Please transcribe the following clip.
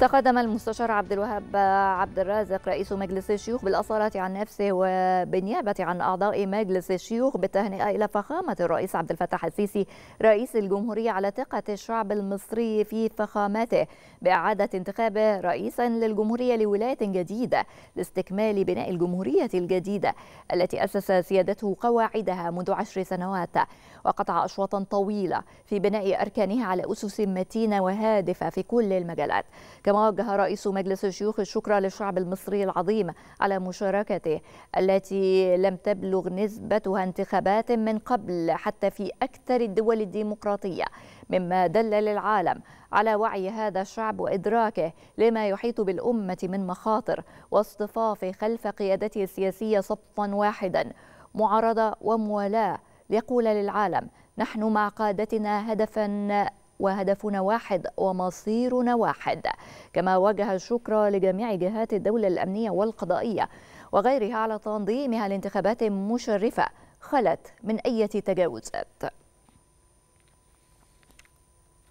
تقدم المستشار عبد الوهاب عبد الرازق رئيس مجلس الشيوخ بالأصالة عن نفسه وبالنيابة عن أعضاء مجلس الشيوخ بالتهنئة إلى فخامة الرئيس عبد الفتاح السيسي رئيس الجمهورية على ثقة الشعب المصري في فخامته بإعادة انتخابه رئيسا للجمهورية لولاية جديدة لاستكمال بناء الجمهورية الجديدة التي أسس سيادته قواعدها منذ عشر سنوات وقطع أشواطا طويلة في بناء أركانها على أسس متينة وهادفة في كل المجالات كما وجه رئيس مجلس الشيوخ الشكر للشعب المصري العظيم على مشاركته التي لم تبلغ نسبتها انتخابات من قبل حتى في أكثر الدول الديمقراطية مما دل للعالم على وعي هذا الشعب وإدراكه لما يحيط بالأمة من مخاطر واصطفاف خلف قيادته السياسية صفا واحدا معارضة وموالاة ليقول للعالم نحن مع قادتنا هدفا وهدفنا واحد ومصيرنا واحد كما وجه الشكر لجميع جهات الدولة الأمنية والقضائية وغيرها على تنظيمها لانتخابات مشرفة خلت من أي تجاوزات